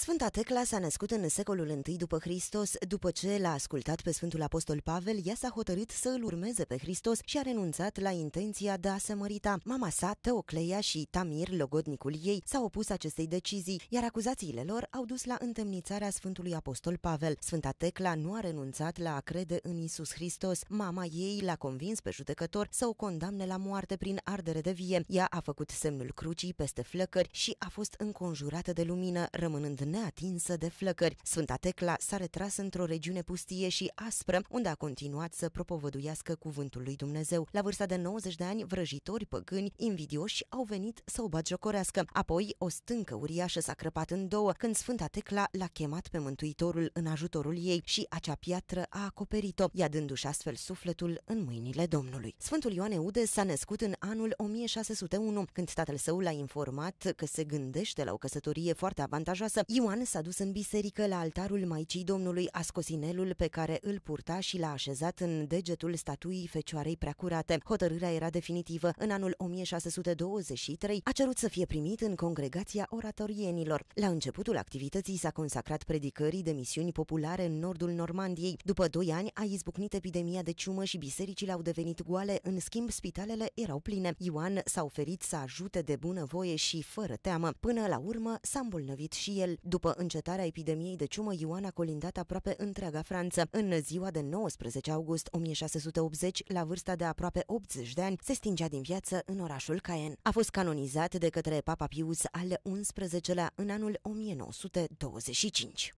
Sfânta Tecla s-a născut în secolul I după Hristos, după ce l-a ascultat pe Sfântul Apostol Pavel, ea s-a hotărât să îl urmeze pe Hristos și a renunțat la intenția de a se mărita. Mama sa, Teocleia și Tamir, logodnicul ei, s-au opus acestei decizii, iar acuzațiile lor au dus la întemnițarea Sfântului Apostol Pavel. Sfânta Tecla nu a renunțat la a crede în Isus Hristos. Mama ei l-a convins pe judecător să o condamne la moarte prin ardere de vie. Ea a făcut semnul crucii peste flăcări și a fost înconjurată de lumină, rămânând neatinsă de flăcări. Sfânta Tecla s-a retras într-o regiune pustie și aspră, unde a continuat să propovăduiască cuvântul lui Dumnezeu. La vârsta de 90 de ani, vrăjitori, păgâni, invidioși au venit să o bagiocorească. Apoi, o stâncă uriașă s-a crăpat în două când Sfânta Tecla l-a chemat pe Mântuitorul în ajutorul ei și acea piatră a acoperit-o, ia dându-și astfel sufletul în mâinile Domnului. Sfântul Ioan Eude s-a născut în anul 1601, când tatăl său l-a informat că se gândește la o căsătorie foarte avantajoasă. Ioan s-a dus în biserică la altarul Maicii Domnului Ascosinelul pe care îl purta și l-a așezat în degetul statuii Fecioarei Preacurate. Hotărârea era definitivă. În anul 1623 a cerut să fie primit în congregația oratorienilor. La începutul activității s-a consacrat predicării de misiuni populare în nordul Normandiei. După doi ani a izbucnit epidemia de ciumă și bisericile au devenit goale, în schimb spitalele erau pline. Ioan s-a oferit să ajute de bunăvoie și fără teamă. Până la urmă s-a îmbolnăvit și el. După încetarea epidemiei de ciumă, Ioan a colindat aproape întreaga Franță. În ziua de 19 august 1680, la vârsta de aproape 80 de ani, se stingea din viață în orașul Caen. A fost canonizat de către Papa Pius al XI-lea în anul 1925.